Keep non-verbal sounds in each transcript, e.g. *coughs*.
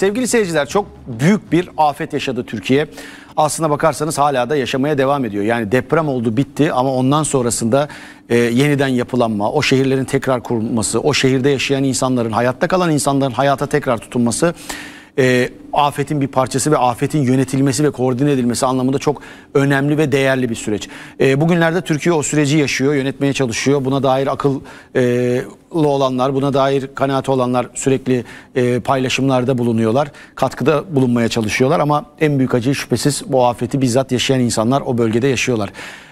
Sevgili seyirciler çok büyük bir afet yaşadı Türkiye. Aslına bakarsanız hala da yaşamaya devam ediyor. Yani deprem oldu bitti ama ondan sonrasında e, yeniden yapılanma, o şehirlerin tekrar kurulması, o şehirde yaşayan insanların, hayatta kalan insanların hayata tekrar tutunması e, afetin bir parçası ve afetin yönetilmesi ve koordine edilmesi anlamında çok önemli ve değerli bir süreç. E, bugünlerde Türkiye o süreci yaşıyor, yönetmeye çalışıyor. Buna dair akıllı e, olanlar, buna dair kanaati olanlar sürekli e, paylaşımlarda bulunuyorlar. Katkıda bulunmaya çalışıyorlar ama en büyük acı şüphesiz bu afeti bizzat yaşayan insanlar o bölgede yaşıyorlar.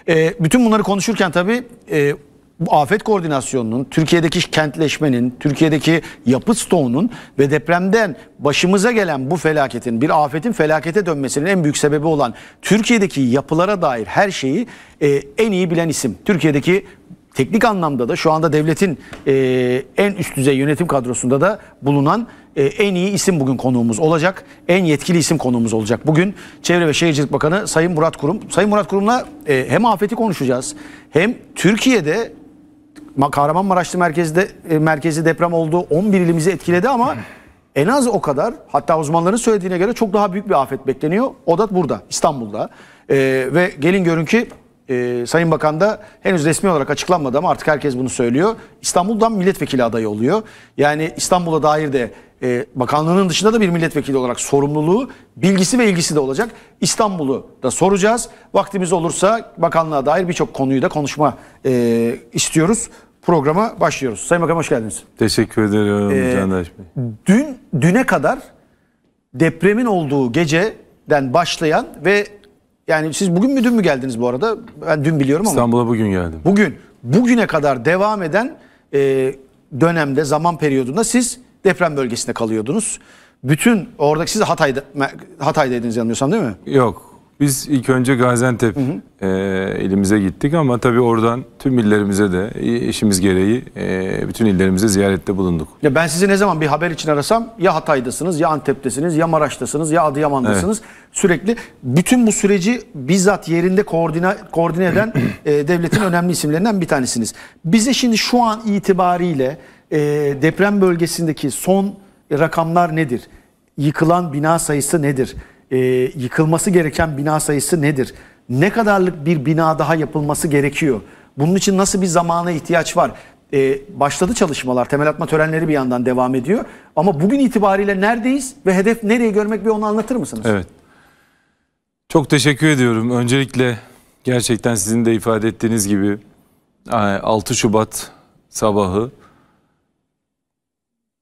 E, bütün bunları konuşurken tabii... E, bu afet koordinasyonunun, Türkiye'deki kentleşmenin, Türkiye'deki yapı stoğunun ve depremden başımıza gelen bu felaketin, bir afetin felakete dönmesinin en büyük sebebi olan Türkiye'deki yapılara dair her şeyi e, en iyi bilen isim. Türkiye'deki teknik anlamda da şu anda devletin e, en üst düzey yönetim kadrosunda da bulunan e, en iyi isim bugün konuğumuz olacak. En yetkili isim konuğumuz olacak. Bugün Çevre ve Şehircilik Bakanı Sayın Murat Kurum. Sayın Murat Kurum'la e, hem afeti konuşacağız hem Türkiye'de Kahramanmaraşlı merkezde e, merkezi deprem oldu. 11 ilimizi etkiledi ama en az o kadar hatta uzmanların söylediğine göre çok daha büyük bir afet bekleniyor. O da burada İstanbul'da. E, ve gelin görün ki e, Sayın Bakan da henüz resmi olarak açıklanmadı ama artık herkes bunu söylüyor. İstanbul'dan milletvekili adayı oluyor. Yani İstanbul'a dair de e, bakanlığının dışında da bir milletvekili olarak sorumluluğu, bilgisi ve ilgisi de olacak. İstanbul'u da soracağız. Vaktimiz olursa bakanlığa dair birçok konuyu da konuşma e, istiyoruz programa başlıyoruz. Sayın Bakan hoş geldiniz. Teşekkür ederim ee, Candaş Bey. Dün, düne kadar depremin olduğu geceden başlayan ve yani siz bugün mü dün mü geldiniz bu arada? Ben dün biliyorum ama. İstanbul'a bugün geldim. Bugün. Bugüne kadar devam eden e, dönemde, zaman periyodunda siz deprem bölgesinde kalıyordunuz. Bütün oradaki siz Hatay'da, Hatay'daydınız yanılıyorsam değil mi? Yok. Biz ilk önce Gaziantep hı hı. E, ilimize gittik ama tabii oradan tüm illerimize de işimiz gereği e, bütün illerimize ziyarette bulunduk. Ya ben sizi ne zaman bir haber için arasam ya Hatay'dasınız, ya Antep'tesiniz, ya Maraş'tasınız, ya Adıyaman'dasınız. Evet. Sürekli bütün bu süreci bizzat yerinde koordine, koordine eden *clears throat* e, devletin önemli isimlerinden bir tanesiniz. Bize şimdi şu an itibariyle e, deprem bölgesindeki son rakamlar nedir? Yıkılan bina sayısı nedir? e, yıkılması gereken bina sayısı nedir? Ne kadarlık bir bina daha yapılması gerekiyor? Bunun için nasıl bir zamana ihtiyaç var? E, başladı çalışmalar, temel atma törenleri bir yandan devam ediyor. Ama bugün itibariyle neredeyiz ve hedef nereye görmek bir onu anlatır mısınız? Evet. Çok teşekkür ediyorum. Öncelikle gerçekten sizin de ifade ettiğiniz gibi 6 e, Şubat sabahı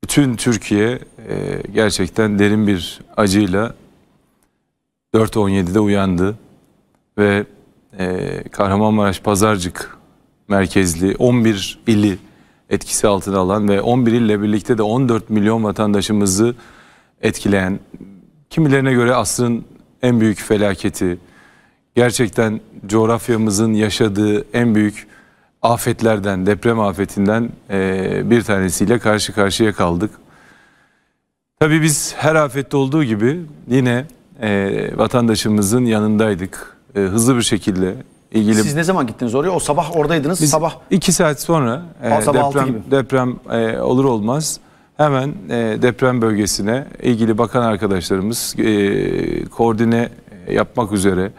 bütün Türkiye e, gerçekten derin bir acıyla 4.17'de uyandı ve e, Kahramanmaraş Pazarcık merkezli 11 ili etkisi altına alan ve 11 ille birlikte de 14 milyon vatandaşımızı etkileyen, kimilerine göre asrın en büyük felaketi, gerçekten coğrafyamızın yaşadığı en büyük afetlerden, deprem afetinden e, bir tanesiyle karşı karşıya kaldık. Tabii biz her afette olduğu gibi yine e, vatandaşımızın yanındaydık. E, hızlı bir şekilde ilgili... Siz ne zaman gittiniz oraya? O sabah oradaydınız. Biz sabah iki saat sonra e, sabah deprem, deprem e, olur olmaz hemen e, deprem bölgesine ilgili bakan arkadaşlarımız e, koordine yapmak üzere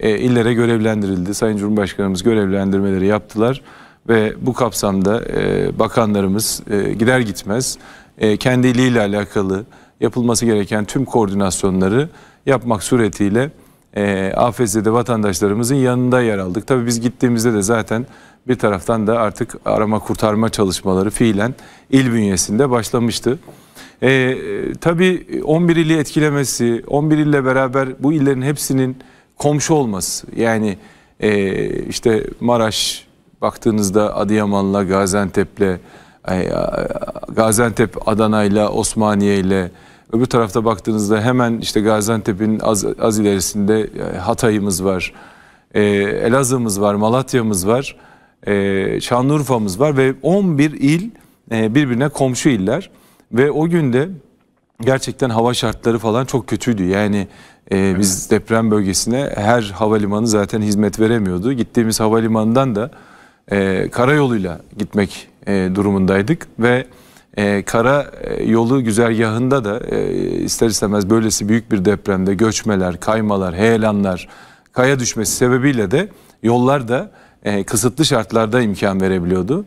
e, illere görevlendirildi. Sayın Cumhurbaşkanımız görevlendirmeleri yaptılar ve bu kapsamda e, bakanlarımız e, gider gitmez e, kendi alakalı yapılması gereken tüm koordinasyonları yapmak suretiyle e, AFZ'de vatandaşlarımızın yanında yer aldık. Tabii biz gittiğimizde de zaten bir taraftan da artık arama kurtarma çalışmaları fiilen il bünyesinde başlamıştı. E, tabii 11 ili etkilemesi, 11 ille beraber bu illerin hepsinin komşu olması. Yani e, işte Maraş baktığınızda Adıyaman'la, Gaziantep'le, Gaziantep Adana'yla, Osmaniye'yle, Öbür tarafta baktığınızda hemen işte Gaziantep'in az, az ilerisinde e, Hatay'ımız var, e, Elazığ'ımız var, Malatya'mız var, e, Şanlıurfa'mız var ve 11 il e, birbirine komşu iller. Ve o günde gerçekten hava şartları falan çok kötüydü. Yani e, biz deprem bölgesine her havalimanı zaten hizmet veremiyordu. Gittiğimiz havalimanından da e, karayoluyla gitmek e, durumundaydık ve e, kara e, yolu güzergahında da e, ister istemez böylesi büyük bir depremde göçmeler, kaymalar, heyelanlar, kaya düşmesi sebebiyle de yollar da e, kısıtlı şartlarda imkan verebiliyordu.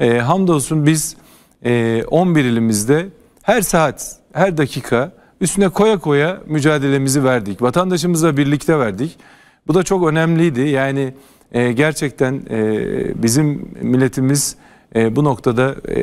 E, hamdolsun biz e, 11 ilimizde her saat, her dakika üstüne koya koya mücadelemizi verdik. Vatandaşımızla birlikte verdik. Bu da çok önemliydi. Yani e, gerçekten e, bizim milletimiz e, bu noktada e,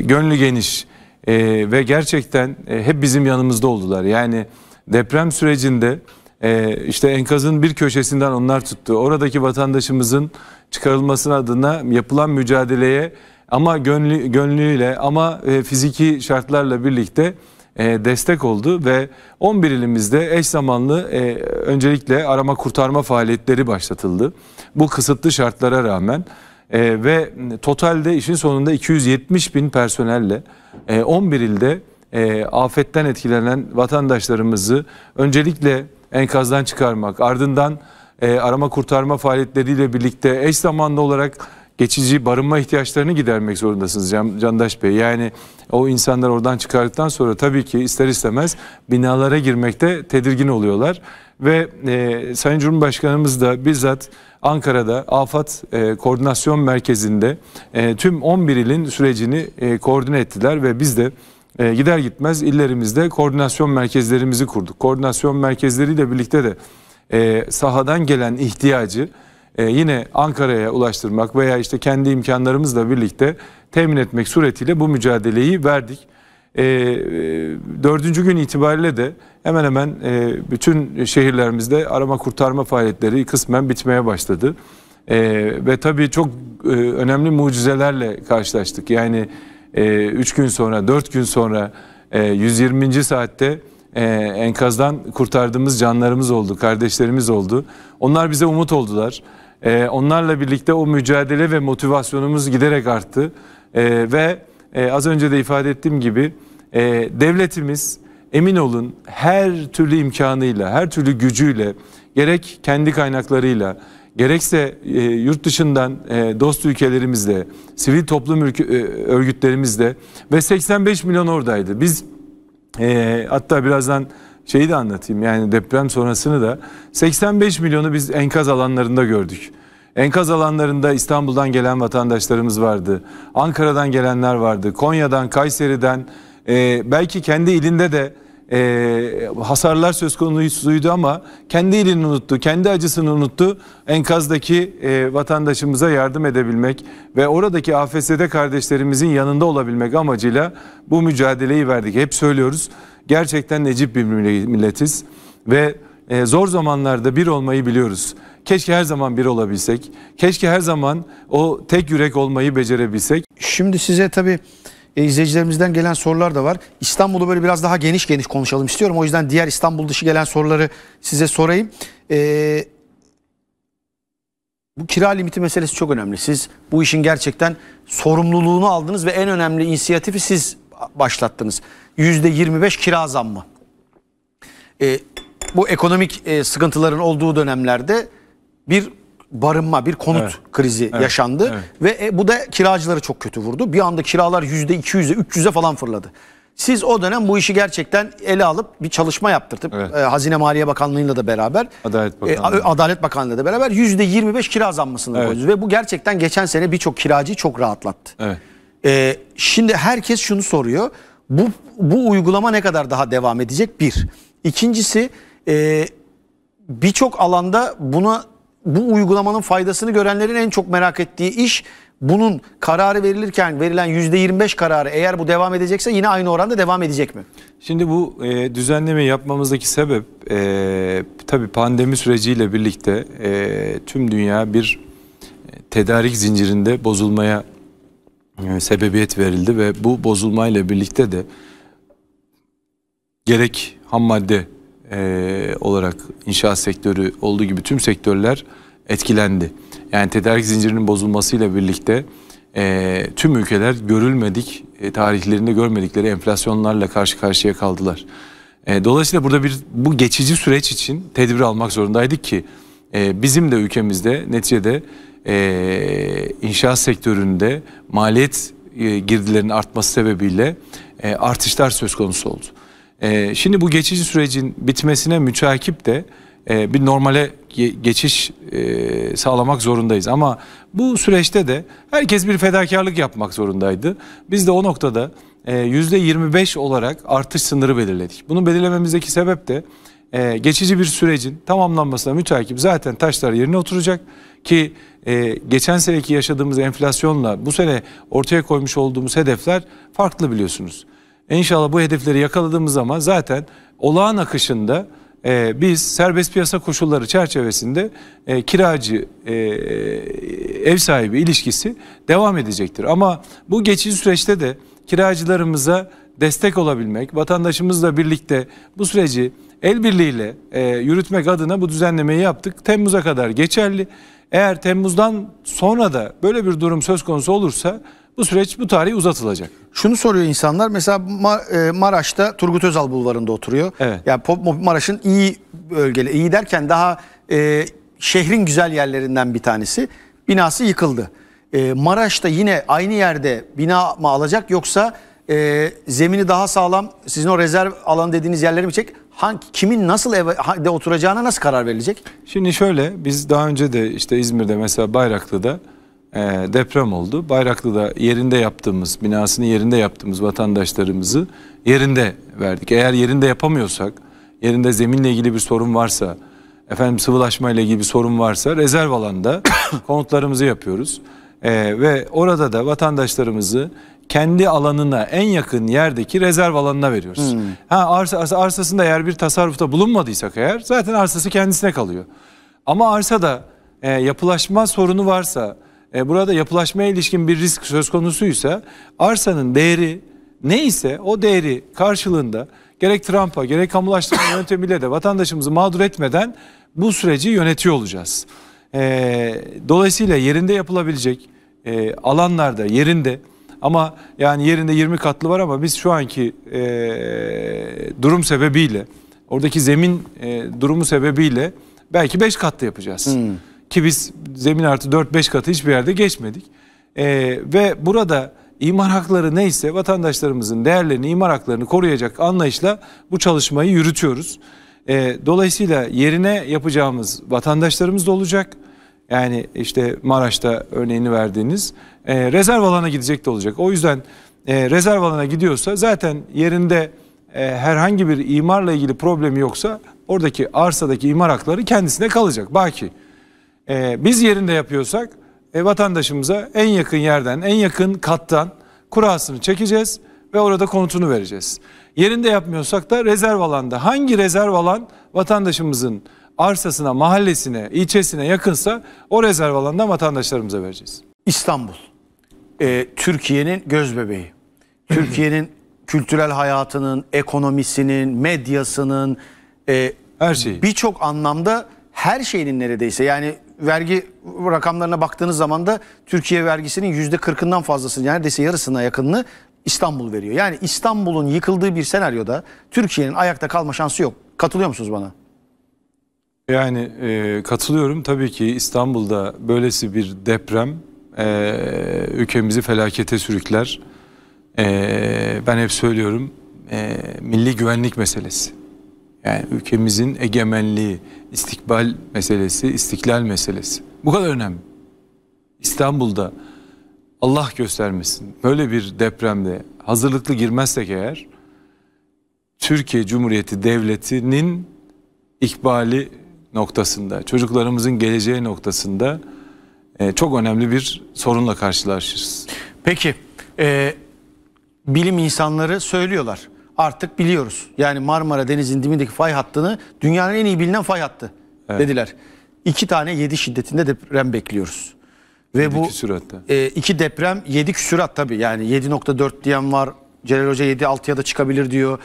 gönlü geniş e, ve gerçekten e, hep bizim yanımızda oldular. Yani deprem sürecinde e, işte enkazın bir köşesinden onlar tuttu. Oradaki vatandaşımızın çıkarılmasının adına yapılan mücadeleye ama gönlü, gönlüyle ama e, fiziki şartlarla birlikte e, destek oldu ve 11 ilimizde eş zamanlı e, öncelikle arama kurtarma faaliyetleri başlatıldı. Bu kısıtlı şartlara rağmen e, ve totalde işin sonunda 270 bin personelle e, 11 ilde e, afetten etkilenen vatandaşlarımızı öncelikle enkazdan çıkarmak, ardından e, arama kurtarma faaliyetleriyle birlikte eş zamanlı olarak geçici barınma ihtiyaçlarını gidermek zorundasınız Can, Candaş Bey. Yani o insanlar oradan çıkardıktan sonra tabii ki ister istemez binalara girmekte tedirgin oluyorlar ve e, Sayın Cumhurbaşkanımız da bizzat Ankara'da Afat e, Koordinasyon Merkezi'nde e, tüm 11 ilin sürecini e, koordine ettiler ve biz de e, gider gitmez illerimizde koordinasyon merkezlerimizi kurduk. Koordinasyon merkezleriyle birlikte de e, sahadan gelen ihtiyacı e, yine Ankara'ya ulaştırmak veya işte kendi imkanlarımızla birlikte temin etmek suretiyle bu mücadeleyi verdik. Ee, e, dördüncü gün itibariyle de hemen hemen e, bütün şehirlerimizde arama kurtarma faaliyetleri kısmen bitmeye başladı. E, ve tabii çok e, önemli mucizelerle karşılaştık. Yani e, üç gün sonra, dört gün sonra e, 120. saatte e, enkazdan kurtardığımız canlarımız oldu, kardeşlerimiz oldu. Onlar bize umut oldular. E, onlarla birlikte o mücadele ve motivasyonumuz giderek arttı. E, ve e, az önce de ifade ettiğim gibi e, devletimiz emin olun her türlü imkanıyla, her türlü gücüyle, gerek kendi kaynaklarıyla, gerekse e, yurt dışından e, dost ülkelerimizle, sivil toplum e, örgütlerimizle ve 85 milyon oradaydı. Biz e, hatta birazdan şeyi de anlatayım yani deprem sonrasını da 85 milyonu biz enkaz alanlarında gördük. Enkaz alanlarında İstanbul'dan gelen vatandaşlarımız vardı. Ankara'dan gelenler vardı. Konya'dan, Kayseri'den e, belki kendi ilinde de e, hasarlar söz konusuydu ama kendi ilini unuttu, kendi acısını unuttu. Enkazdaki e, vatandaşımıza yardım edebilmek ve oradaki AFS'de kardeşlerimizin yanında olabilmek amacıyla bu mücadeleyi verdik. Hep söylüyoruz gerçekten necip bir milletiz ve e, zor zamanlarda bir olmayı biliyoruz. Keşke her zaman bir olabilsek. Keşke her zaman o tek yürek olmayı becerebilsek. Şimdi size tabii e, izleyicilerimizden gelen sorular da var. İstanbul'u böyle biraz daha geniş geniş konuşalım istiyorum. O yüzden diğer İstanbul dışı gelen soruları size sorayım. Ee, bu kira limiti meselesi çok önemli. Siz bu işin gerçekten sorumluluğunu aldınız ve en önemli inisiyatifi siz başlattınız. %25 kira zammı. Ee, bu ekonomik e, sıkıntıların olduğu dönemlerde bir barınma, bir konut evet. krizi evet. yaşandı evet. ve e, bu da kiracıları çok kötü vurdu. Bir anda kiralar %200'e, 300'e falan fırladı. Siz o dönem bu işi gerçekten ele alıp bir çalışma yaptırtıp evet. E, Hazine Maliye Bakanlığı'yla da beraber Adalet e, Bakanlığı. Adalet Bakanlığı'yla da beraber %25 kira zammısını evet. koydunuz ve bu gerçekten geçen sene birçok kiracıyı çok rahatlattı. Evet. E, şimdi herkes şunu soruyor. Bu bu uygulama ne kadar daha devam edecek? Bir. İkincisi e, birçok alanda buna bu uygulamanın faydasını görenlerin en çok merak ettiği iş bunun kararı verilirken verilen %25 kararı eğer bu devam edecekse yine aynı oranda devam edecek mi? Şimdi bu e, düzenleme yapmamızdaki sebep e, tabii pandemi süreciyle birlikte e, tüm dünya bir e, tedarik zincirinde bozulmaya e, sebebiyet verildi ve bu bozulmayla birlikte de gerek ham madde e, olarak inşaat sektörü olduğu gibi tüm sektörler etkilendi. Yani tedarik zincirinin bozulmasıyla birlikte e, tüm ülkeler görülmedik, e, tarihlerinde görmedikleri enflasyonlarla karşı karşıya kaldılar. E, dolayısıyla burada bir bu geçici süreç için tedbir almak zorundaydık ki e, bizim de ülkemizde neticede e, inşaat sektöründe maliyet e, girdilerinin artması sebebiyle e, artışlar söz konusu oldu. E, şimdi bu geçici sürecin bitmesine müteakip de e, bir normale geçiş e, sağlamak zorundayız. Ama bu süreçte de herkes bir fedakarlık yapmak zorundaydı. Biz de o noktada e, %25 olarak artış sınırı belirledik. Bunu belirlememizdeki sebep de e, geçici bir sürecin tamamlanmasına müteakip zaten taşlar yerine oturacak ki e, geçen seneki yaşadığımız enflasyonla bu sene ortaya koymuş olduğumuz hedefler farklı biliyorsunuz. İnşallah bu hedefleri yakaladığımız zaman zaten olağan akışında e, biz serbest piyasa koşulları çerçevesinde e, kiracı e, ev sahibi ilişkisi devam edecektir. Ama bu geçici süreçte de kiracılarımıza destek olabilmek, vatandaşımızla birlikte bu süreci el birliğiyle e, yürütmek adına bu düzenlemeyi yaptık. Temmuz'a kadar geçerli. Eğer Temmuz'dan sonra da böyle bir durum söz konusu olursa bu süreç bu tarihi uzatılacak. Şunu soruyor insanlar. Mesela Ma- e, Maraş'ta Turgut Özal Bulvarı'nda oturuyor. Evet. Yani Maraş'ın iyi bölgeli, iyi derken daha e, şehrin güzel yerlerinden bir tanesi. Binası yıkıldı. E, Maraş'ta yine aynı yerde bina mı alacak yoksa e, zemini daha sağlam sizin o rezerv alanı dediğiniz yerleri mi çek? Hangi, kimin nasıl evde oturacağına nasıl karar verilecek? Şimdi şöyle biz daha önce de işte İzmir'de mesela Bayraklı'da e, deprem oldu. Bayraklı'da yerinde yaptığımız, binasını yerinde yaptığımız vatandaşlarımızı yerinde verdik. Eğer yerinde yapamıyorsak, yerinde zeminle ilgili bir sorun varsa, efendim sıvılaşma ile ilgili bir sorun varsa rezerv alanda *coughs* konutlarımızı yapıyoruz. E, ve orada da vatandaşlarımızı kendi alanına en yakın yerdeki rezerv alanına veriyoruz. Hmm. Ha arsa, arsa arsasında eğer bir tasarrufta bulunmadıysak eğer zaten arsası kendisine kalıyor. Ama arsada e, yapılaşma sorunu varsa e, burada yapılaşmaya ilişkin bir risk söz konusuysa arsanın değeri neyse o değeri karşılığında gerek Trump'a gerek kamulaştırma *coughs* yöntemiyle de vatandaşımızı mağdur etmeden bu süreci yönetiyor olacağız. E, dolayısıyla yerinde yapılabilecek e, alanlarda yerinde ama yani yerinde 20 katlı var ama biz şu anki e, durum sebebiyle oradaki zemin e, durumu sebebiyle belki 5 katlı yapacağız. Hmm. Ki biz zemin artı 4-5 katı hiçbir yerde geçmedik. E, ve burada imar hakları neyse vatandaşlarımızın değerlerini, imar haklarını koruyacak anlayışla bu çalışmayı yürütüyoruz. E, dolayısıyla yerine yapacağımız vatandaşlarımız da olacak. Yani işte Maraş'ta örneğini verdiğiniz e, rezerv alana gidecek de olacak. O yüzden e, rezerv alana gidiyorsa zaten yerinde e, herhangi bir imarla ilgili problemi yoksa oradaki arsadaki imar hakları kendisine kalacak. Baki. E, biz yerinde yapıyorsak e, vatandaşımıza en yakın yerden, en yakın kattan kurasını çekeceğiz ve orada konutunu vereceğiz. Yerinde yapmıyorsak da rezerv alanda hangi rezerv alan vatandaşımızın arsasına, mahallesine, ilçesine yakınsa o rezerv alandan vatandaşlarımıza vereceğiz. İstanbul, e, Türkiye'nin göz bebeği. *laughs* Türkiye'nin kültürel hayatının, ekonomisinin, medyasının, e, her şeyi. Birçok anlamda her şeyinin neredeyse yani vergi rakamlarına baktığınız zaman da Türkiye vergisinin yüzde kırkından fazlasını yani neredeyse yarısına yakınını İstanbul veriyor. Yani İstanbul'un yıkıldığı bir senaryoda Türkiye'nin ayakta kalma şansı yok. Katılıyor musunuz bana? Yani e, katılıyorum. Tabii ki İstanbul'da böylesi bir deprem e, ülkemizi felakete sürükler. E, ben hep söylüyorum e, milli güvenlik meselesi. Yani ülkemizin egemenliği, istikbal meselesi, istiklal meselesi. Bu kadar önemli. İstanbul'da Allah göstermesin böyle bir depremde hazırlıklı girmezsek eğer Türkiye Cumhuriyeti Devleti'nin ikbali noktasında, çocuklarımızın geleceği noktasında e, çok önemli bir sorunla karşılaşırız. Peki, e, bilim insanları söylüyorlar artık biliyoruz. Yani Marmara Denizi'nin dibindeki fay hattını dünyanın en iyi bilinen fay hattı evet. dediler. İki tane yedi şiddetinde deprem bekliyoruz. Ve yedi bu küsür E, iki deprem yedi küsürat tabii. Yani 7.4 diyen var. Celal Hoca 7.6'ya da çıkabilir diyor.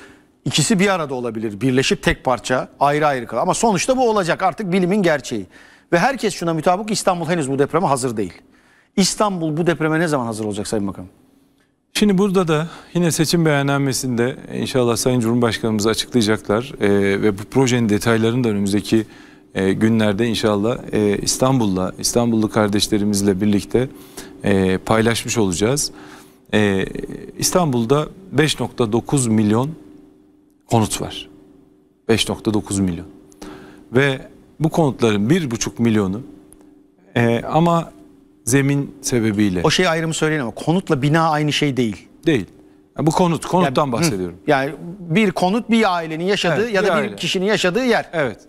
İkisi bir arada olabilir. Birleşip tek parça ayrı ayrı kalır. Ama sonuçta bu olacak artık bilimin gerçeği. Ve herkes şuna mütabık İstanbul henüz bu depreme hazır değil. İstanbul bu depreme ne zaman hazır olacak Sayın Bakanım? Şimdi burada da yine seçim beyannamesinde inşallah Sayın Cumhurbaşkanımız açıklayacaklar e, ve bu projenin detaylarını da önümüzdeki e, günlerde inşallah e, İstanbul'la, İstanbullu kardeşlerimizle birlikte e, paylaşmış olacağız. E, İstanbul'da 5.9 milyon konut var. 5.9 milyon. Ve bu konutların 1.5 milyonu e, ama zemin sebebiyle. O şey ayrımı söyleyin ama konutla bina aynı şey değil. Değil. Yani bu konut, konuttan yani, bahsediyorum. Hı, yani bir konut bir ailenin yaşadığı evet, ya da bir, bir kişinin yaşadığı yer. Evet.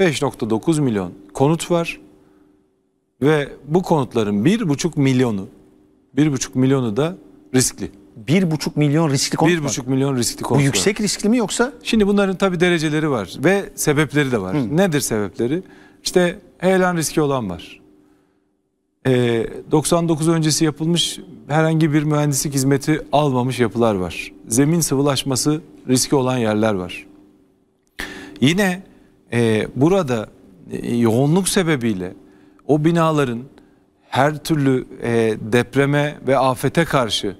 5.9 milyon konut var. Ve bu konutların 1,5 milyonu, 1,5 milyonu da riskli. 1,5 milyon riskli konut 1,5 milyon riskli konut Bu yüksek var. riskli mi yoksa? Şimdi bunların tabii dereceleri var ve sebepleri de var. Hı. Nedir sebepleri? İşte heyelan riski olan var e, ee, 99 öncesi yapılmış herhangi bir mühendislik hizmeti almamış yapılar var. Zemin sıvılaşması riski olan yerler var. Yine e, burada e, yoğunluk sebebiyle o binaların her türlü e, depreme ve afete karşı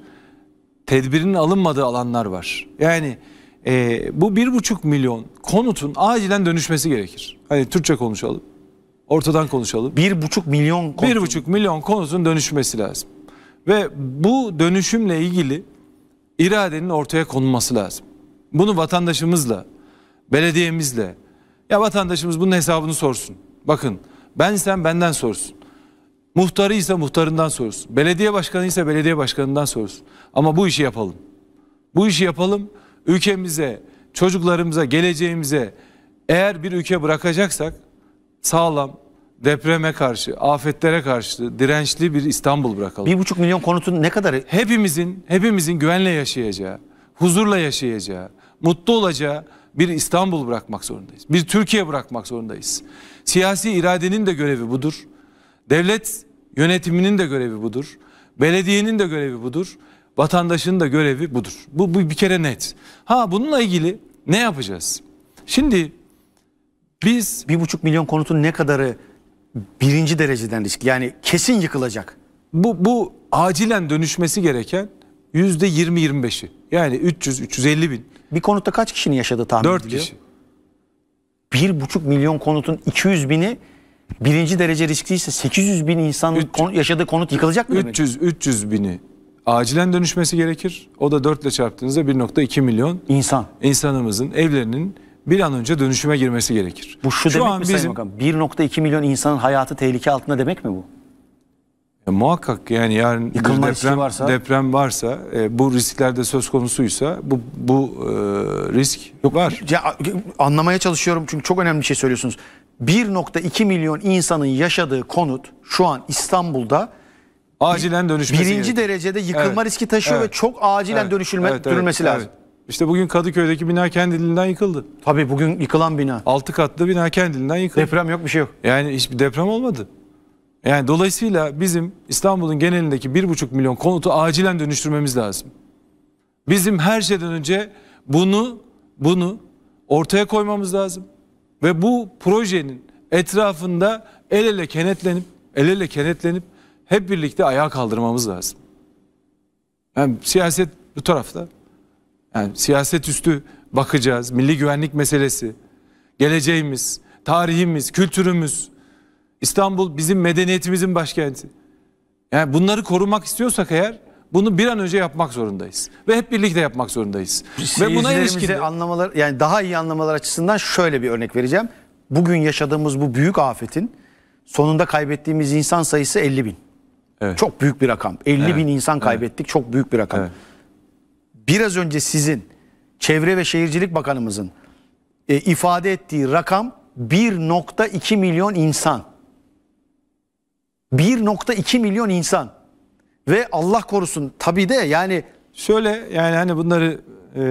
tedbirin alınmadığı alanlar var. Yani e, bu bir buçuk milyon konutun acilen dönüşmesi gerekir. Hani Türkçe konuşalım. Ortadan konuşalım. Bir buçuk milyon konusun. Bir buçuk milyon konusun dönüşmesi lazım. Ve bu dönüşümle ilgili iradenin ortaya konulması lazım. Bunu vatandaşımızla, belediyemizle, ya vatandaşımız bunun hesabını sorsun. Bakın ben sen benden sorsun. Muhtarıysa muhtarından sorsun. Belediye başkanıysa belediye başkanından sorsun. Ama bu işi yapalım. Bu işi yapalım. Ülkemize, çocuklarımıza, geleceğimize eğer bir ülke bırakacaksak sağlam, depreme karşı, afetlere karşı dirençli bir İstanbul bırakalım. Bir buçuk milyon konutun ne kadarı? Hepimizin, hepimizin güvenle yaşayacağı, huzurla yaşayacağı, mutlu olacağı bir İstanbul bırakmak zorundayız. Bir Türkiye bırakmak zorundayız. Siyasi iradenin de görevi budur. Devlet yönetiminin de görevi budur. Belediyenin de görevi budur. Vatandaşın da görevi budur. Bu, bu bir kere net. Ha bununla ilgili ne yapacağız? Şimdi biz... Bir buçuk milyon konutun ne kadarı birinci dereceden risk. Yani kesin yıkılacak. Bu, bu acilen dönüşmesi gereken yüzde 20-25'i. Yani 300-350 bin. Bir konutta kaç kişinin yaşadığı tahmin 4 ediliyor? 4 kişi. Bir buçuk milyon konutun 200 bini birinci derece riskliyse 800 bin insanın 300, kon, yaşadığı konut yıkılacak mı? 300, demek? 300 bini acilen dönüşmesi gerekir. O da 4 ile çarptığınızda 1.2 milyon insan insanımızın evlerinin bir an önce dönüşüme girmesi gerekir. Bu şu, şu demek an mi bizim... 1.2 milyon insanın hayatı tehlike altında demek mi bu? E, muhakkak yani yarın Yıkılma deprem varsa, deprem varsa e, bu risklerde söz konusuysa bu bu e, risk yok, var. Ya, anlamaya çalışıyorum çünkü çok önemli bir şey söylüyorsunuz. 1.2 milyon insanın yaşadığı konut şu an İstanbul'da acilen dönüşmesi Birinci gerekiyor. derecede yıkılma evet. riski taşıyor evet. ve çok acilen evet. dönüşülme, evet, evet, dönülmesi evet, lazım. Evet. İşte bugün Kadıköy'deki bina kendiliğinden yıkıldı. Tabii bugün yıkılan bina. Altı katlı bina kendiliğinden yıkıldı. Deprem yok bir şey yok. Yani hiçbir deprem olmadı. Yani dolayısıyla bizim İstanbul'un genelindeki bir buçuk milyon konutu acilen dönüştürmemiz lazım. Bizim her şeyden önce bunu bunu ortaya koymamız lazım. Ve bu projenin etrafında el ele kenetlenip el ele kenetlenip hep birlikte ayağa kaldırmamız lazım. Yani siyaset bu tarafta. Yani siyaset üstü bakacağız. Milli güvenlik meselesi, geleceğimiz, tarihimiz, kültürümüz. İstanbul bizim medeniyetimizin başkenti. Yani bunları korumak istiyorsak eğer bunu bir an önce yapmak zorundayız ve hep birlikte yapmak zorundayız. Ve buna ilişkin anlamalar yani daha iyi anlamalar açısından şöyle bir örnek vereceğim. Bugün yaşadığımız bu büyük afetin sonunda kaybettiğimiz insan sayısı 50 bin. Evet. Çok büyük bir rakam. 50 evet. bin insan kaybettik. Evet. Çok büyük bir rakam. Evet biraz önce sizin Çevre ve Şehircilik Bakanımızın e, ifade ettiği rakam 1.2 milyon insan. 1.2 milyon insan. Ve Allah korusun tabii de yani şöyle yani hani bunları e,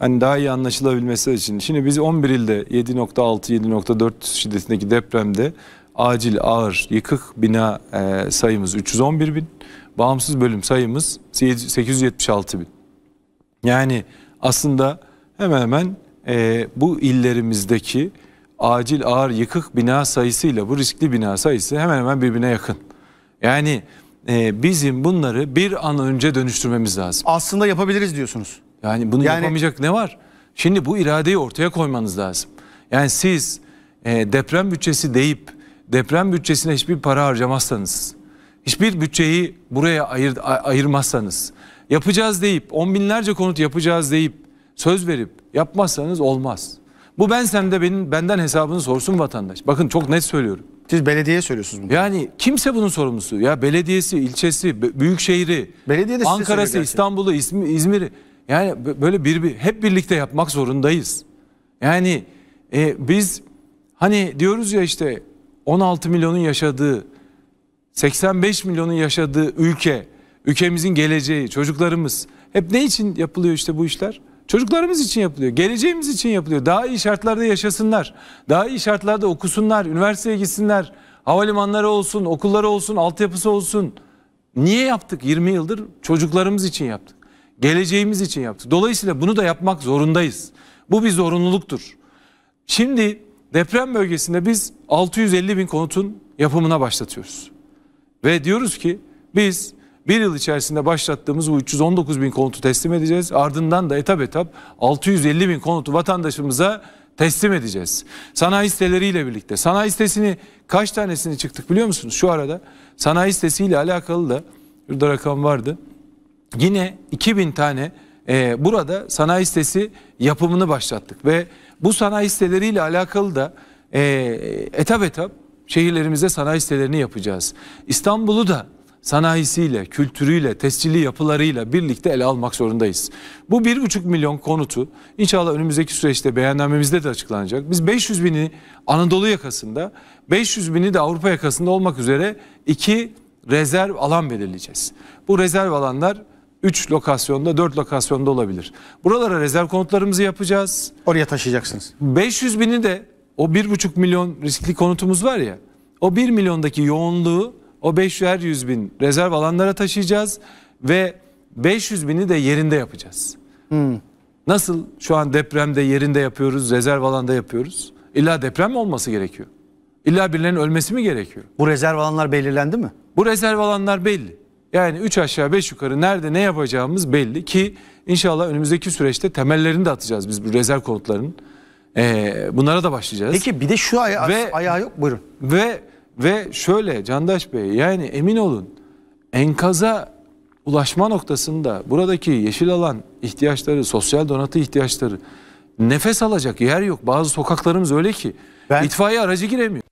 hani daha iyi anlaşılabilmesi için şimdi biz 11 ilde 7.6 7.4 şiddetindeki depremde acil ağır yıkık bina e, sayımız 311 bin bağımsız bölüm sayımız 876 bin. Yani aslında hemen hemen e, bu illerimizdeki acil ağır yıkık bina sayısıyla bu riskli bina sayısı hemen hemen birbirine yakın. Yani e, bizim bunları bir an önce dönüştürmemiz lazım. Aslında yapabiliriz diyorsunuz. Yani bunu yani... yapamayacak ne var? Şimdi bu iradeyi ortaya koymanız lazım. Yani siz e, deprem bütçesi deyip deprem bütçesine hiçbir para harcamazsanız hiçbir bütçeyi buraya ayır, ayırmazsanız, yapacağız deyip, on binlerce konut yapacağız deyip, söz verip yapmazsanız olmaz. Bu ben sende benim benden hesabını sorsun vatandaş. Bakın çok net söylüyorum. Siz belediyeye söylüyorsunuz bunu. Yani kimse bunun sorumlusu. Ya belediyesi, ilçesi, büyük şehri, Ankara'sı, İstanbul'u, İzmir'i. Yani böyle bir, bir hep birlikte yapmak zorundayız. Yani e, biz hani diyoruz ya işte 16 milyonun yaşadığı 85 milyonun yaşadığı ülke, ülkemizin geleceği, çocuklarımız hep ne için yapılıyor işte bu işler? Çocuklarımız için yapılıyor, geleceğimiz için yapılıyor. Daha iyi şartlarda yaşasınlar, daha iyi şartlarda okusunlar, üniversiteye gitsinler, havalimanları olsun, okulları olsun, altyapısı olsun. Niye yaptık? 20 yıldır çocuklarımız için yaptık. Geleceğimiz için yaptık. Dolayısıyla bunu da yapmak zorundayız. Bu bir zorunluluktur. Şimdi deprem bölgesinde biz 650 bin konutun yapımına başlatıyoruz. Ve diyoruz ki biz bir yıl içerisinde başlattığımız bu 319 bin konutu teslim edeceğiz. Ardından da etap etap 650 bin konutu vatandaşımıza teslim edeceğiz. Sanayi siteleriyle birlikte. Sanayi sitesini kaç tanesini çıktık biliyor musunuz? Şu arada sanayi sitesiyle alakalı da burada rakam vardı. Yine 2000 tane e, burada sanayi sitesi yapımını başlattık ve bu sanayi siteleriyle alakalı da e, etap etap Şehirlerimize sanayi sitelerini yapacağız. İstanbul'u da sanayisiyle, kültürüyle, tescilli yapılarıyla birlikte ele almak zorundayız. Bu 1,5 milyon konutu inşallah önümüzdeki süreçte beyannamemizde de açıklanacak. Biz 500 bini Anadolu yakasında, 500 bini de Avrupa yakasında olmak üzere iki rezerv alan belirleyeceğiz. Bu rezerv alanlar 3 lokasyonda 4 lokasyonda olabilir. Buralara rezerv konutlarımızı yapacağız. Oraya taşıyacaksınız. 500 bini de o bir buçuk milyon riskli konutumuz var ya o bir milyondaki yoğunluğu o 500 bin rezerv alanlara taşıyacağız ve 500 bini de yerinde yapacağız. Hmm. Nasıl şu an depremde yerinde yapıyoruz, rezerv alanda yapıyoruz? İlla deprem mi olması gerekiyor? İlla birilerinin ölmesi mi gerekiyor? Bu rezerv alanlar belirlendi mi? Bu rezerv alanlar belli. Yani 3 aşağı 5 yukarı nerede ne yapacağımız belli ki inşallah önümüzdeki süreçte temellerini de atacağız biz bu rezerv konutlarının. Ee, bunlara da başlayacağız. Peki bir de şu aya ve, ayağı yok buyurun. Ve ve şöyle Candaş Bey yani emin olun enkaza ulaşma noktasında buradaki yeşil alan ihtiyaçları, sosyal donatı ihtiyaçları nefes alacak yer yok. Bazı sokaklarımız öyle ki ben, itfaiye aracı giremiyor.